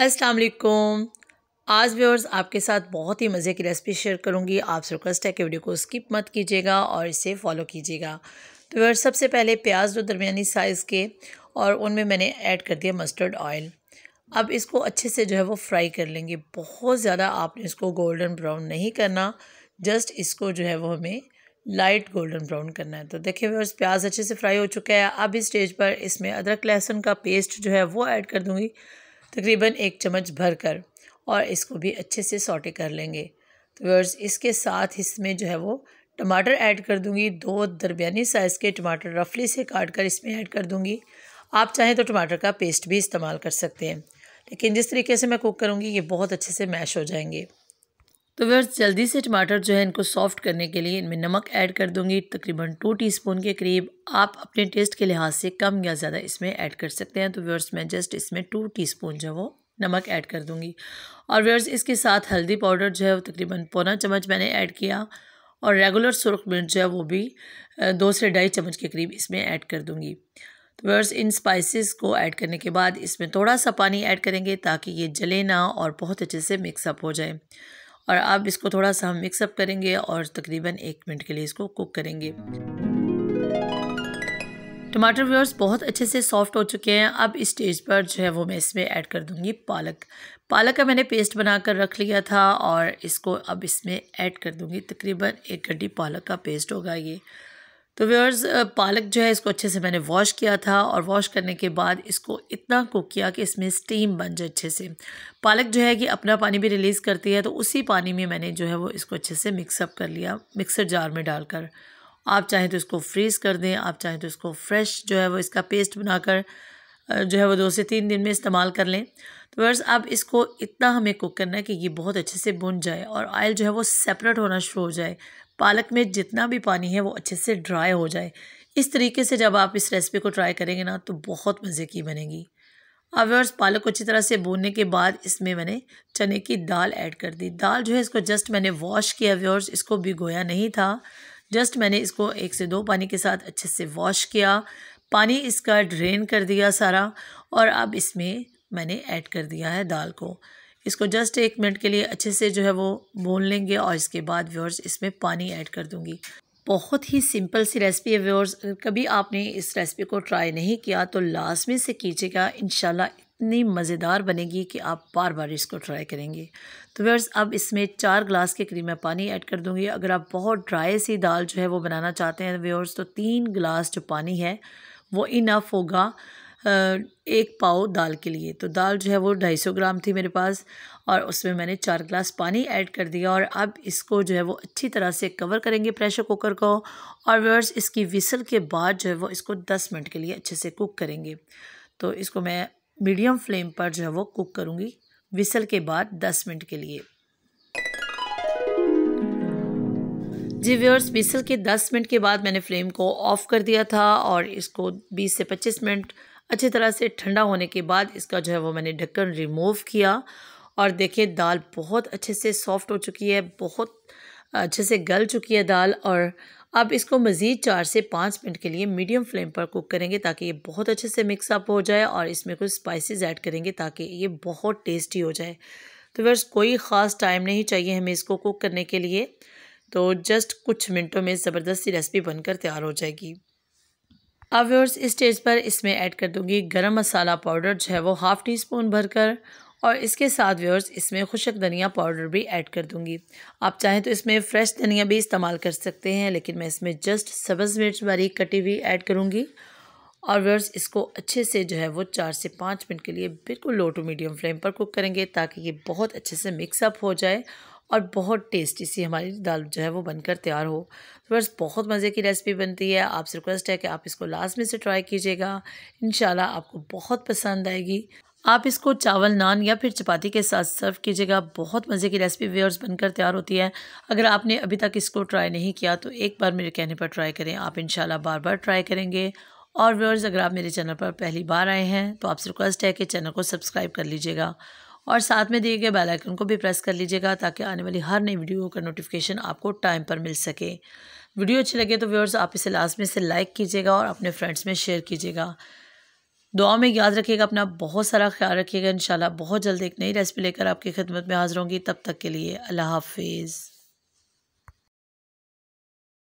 अस्सलाम वालेकुम आज व्यूअर्स आपके साथ बहुत ही मज़े की रेसिपी शेयर करूंगी आपसे रिक्वेस्ट है कि वीडियो को स्किप मत कीजिएगा और इसे फॉलो कीजिएगा तो व्यूअर्स सबसे पहले प्याज दो दरमियानी साइज़ के और उनमें मैंने ऐड कर दिया मस्टर्ड ऑयल अब इसको अच्छे से जो है वो फ्राई कर लेंगे बहुत ज़्यादा आपने इसको गोल्डन ब्राउन नहीं करना जस्ट इसको जो है वो हमें लाइट गोल्डन ब्राउन करना है तो देखिए व्यवर्स प्याज अच्छे से फ्राई हो चुका है अब इस स्टेज पर इसमें अदरक लहसुन का पेस्ट जो है वो ऐड कर दूँगी तकरीबन एक चम्मच भर कर और इसको भी अच्छे से सॉटे कर लेंगे तो व्यवर्स इसके साथ इसमें जो है वो टमाटर ऐड कर दूंगी दो दरमियानी साइज़ के टमाटर रफली से काट कर इसमें ऐड कर दूंगी आप चाहें तो टमाटर का पेस्ट भी इस्तेमाल कर सकते हैं लेकिन जिस तरीके से मैं कुक करूँगी ये बहुत अच्छे से मैश हो जाएंगे तो वह जल्दी से टमाटर जो है इनको सॉफ्ट करने के लिए इनमें नमक ऐड कर दूंगी तकरीबन टू टीस्पून के करीब आप अपने टेस्ट के लिहाज से कम या ज़्यादा इसमें ऐड कर सकते हैं तो व्यर्स मैं जस्ट इसमें टू टीस्पून जो वो नमक ऐड कर दूंगी और व्यर्स इसके साथ हल्दी पाउडर जो है वो तकरीबन पौना चम्मच मैंने ऐड किया और रेगुलर सुरख मिर्च जो है वो भी दो से ढाई चम्मच के करीब इसमें ऐड कर दूँगी तो वर्स इन स्पाइसिस को ऐड करने के बाद इसमें थोड़ा सा पानी ऐड करेंगे ताकि ये जले ना और बहुत अच्छे से मिक्सअप हो जाए और अब इसको थोड़ा सा हम मिक्सअप करेंगे और तकरीबन एक मिनट के लिए इसको कुक करेंगे टमाटर व्यूअर्स बहुत अच्छे से सॉफ्ट हो चुके हैं अब इस स्टेज पर जो है वो मैं इसमें ऐड कर दूंगी पालक पालक का मैंने पेस्ट बनाकर रख लिया था और इसको अब इसमें ऐड कर दूंगी तकरीबन एक गड्ढी पालक का पेस्ट होगा ये तो व्यवर्स पालक जो है इसको अच्छे से मैंने वॉश किया था और वॉश करने के बाद इसको इतना कुक किया कि इसमें स्टीम बन जाए अच्छे से पालक जो है कि अपना पानी भी रिलीज़ करती है तो उसी पानी में मैंने जो है वो इसको अच्छे से मिक्सअप कर लिया मिक्सर जार में डालकर आप चाहें तो इसको फ्रीज़ कर दें आप चाहें तो इसको फ्रेश जो है वो इसका पेस्ट बनाकर जो है वो दो से तीन दिन में इस्तेमाल कर लें तो वर्स अब इसको इतना हमें कुक करना है कि ये बहुत अच्छे से भुन जाए और आयल जो है वो सेपरेट होना शुरू हो जाए पालक में जितना भी पानी है वो अच्छे से ड्राई हो जाए इस तरीके से जब आप इस रेसिपी को ट्राई करेंगे ना तो बहुत मज़े की बनेगी अब वर्स पालक को अच्छी तरह से भूनने के बाद इसमें मैंने चने की दाल ऐड कर दी दाल जो है इसको जस्ट मैंने वॉश किया व्यवर्स इसको भिगोया नहीं था जस्ट मैंने इसको एक से दो पानी के साथ अच्छे से वॉश किया पानी इसका ड्रेन कर दिया सारा और अब इसमें मैंने ऐड कर दिया है दाल को इसको जस्ट एक मिनट के लिए अच्छे से जो है वो भून लेंगे और इसके बाद व्यवर्स इसमें पानी ऐड कर दूँगी बहुत ही सिंपल सी रेसिपी है व्यवर्स कभी आपने इस रेसिपी को ट्राई नहीं किया तो लास्ट में से कीजिएगा इन इतनी मज़ेदार बनेगी कि आप बार बार इसको ट्राई करेंगे तो वर्स अब इसमें चार ग्लास के करीब मैं पानी ऐड कर दूँगी अगर आप बहुत ड्राई सी दाल जो है वो बनाना चाहते हैं वेयर्स तो तीन गिलास जो पानी है वो इनफ होगा एक पाव दाल के लिए तो दाल जो है वो ढाई सौ ग्राम थी मेरे पास और उसमें मैंने चार गिलास पानी ऐड कर दिया और अब इसको जो है वो अच्छी तरह से कवर करेंगे प्रेशर कुकर को और व्यवर्स इसकी विसल के बाद जो है वो इसको दस मिनट के लिए अच्छे से कुक करेंगे तो इसको मैं मीडियम फ्लेम पर जो है वो कुक करूँगी विसल के बाद दस मिनट के लिए जी व्यूअर्स विसल के दस मिनट के बाद मैंने फ्लेम को ऑफ़ कर दिया था और इसको बीस से पच्चीस मिनट अच्छी तरह से ठंडा होने के बाद इसका जो है वो मैंने ढक्कन रिमूव किया और देखिए दाल बहुत अच्छे से सॉफ्ट हो चुकी है बहुत अच्छे से गल चुकी है दाल और अब इसको मज़ीद चार से पाँच मिनट के लिए मीडियम फ्लेम पर कुक करेंगे ताकि ये बहुत अच्छे से मिक्सअप हो जाए और इसमें कुछ स्पाइसेस ऐड करेंगे ताकि ये बहुत टेस्टी हो जाए तो वर्स कोई ख़ास टाइम नहीं चाहिए हमें इसको कुक करने के लिए तो जस्ट कुछ मिनटों में ज़बरदस्ती रेसिपी बनकर तैयार हो जाएगी अब व्यवर्स इस स्टेज पर इसमें ऐड कर दूंगी गर्म मसाला पाउडर जो है वो हाफ़ टी स्पून भरकर और इसके साथ व्यवर्स इसमें खुशक धनिया पाउडर भी ऐड कर दूंगी आप चाहें तो इसमें फ्रेश धनिया भी इस्तेमाल कर सकते हैं लेकिन मैं इसमें जस्ट सब्ज़ मिर्च बारीक कटी हुई ऐड करूँगी और व्यवर्स इसको अच्छे से जो है वो चार से पाँच मिनट के लिए बिल्कुल लो टू मीडियम फ्लेम पर कुक करेंगे ताकि ये बहुत अच्छे से मिक्सअप हो जाए और बहुत टेस्टी सी हमारी दाल जो है वो बनकर तैयार हो तो बस बहुत मज़े की रेसिपी बनती है आपसे रिक्वेस्ट है कि आप इसको लास्ट में से ट्राई कीजिएगा इन आपको बहुत पसंद आएगी आप इसको चावल नान या फिर चपाती के साथ सर्व कीजिएगा बहुत मज़े की रेसिपी व्यवर्स बनकर तैयार होती है अगर आपने अभी तक इसको ट्राई नहीं किया तो एक बार मेरे कहने पर ट्राई करें आप इन बार बार ट्राई करेंगे और व्यवर्स अगर आप मेरे चैनल पर पहली बार आए हैं तो आपसे रिक्वेस्ट है कि चैनल को सब्सक्राइब कर लीजिएगा और साथ में दिए गए बेल आइकन को भी प्रेस कर लीजिएगा ताकि आने वाली हर नई वीडियो का नोटिफिकेशन आपको टाइम पर मिल सके वीडियो अच्छी लगे तो व्यवर्स आप इसे लास्ट में से लाइक कीजिएगा और अपने फ्रेंड्स में शेयर कीजिएगा दुआ में याद रखिएगा अपना बहुत सारा ख्याल रखिएगा इन बहुत जल्द एक नई रेसिपी लेकर आपकी खिदमत में हाजिर होंगी तब तक के लिए अल्लाह हाफिज़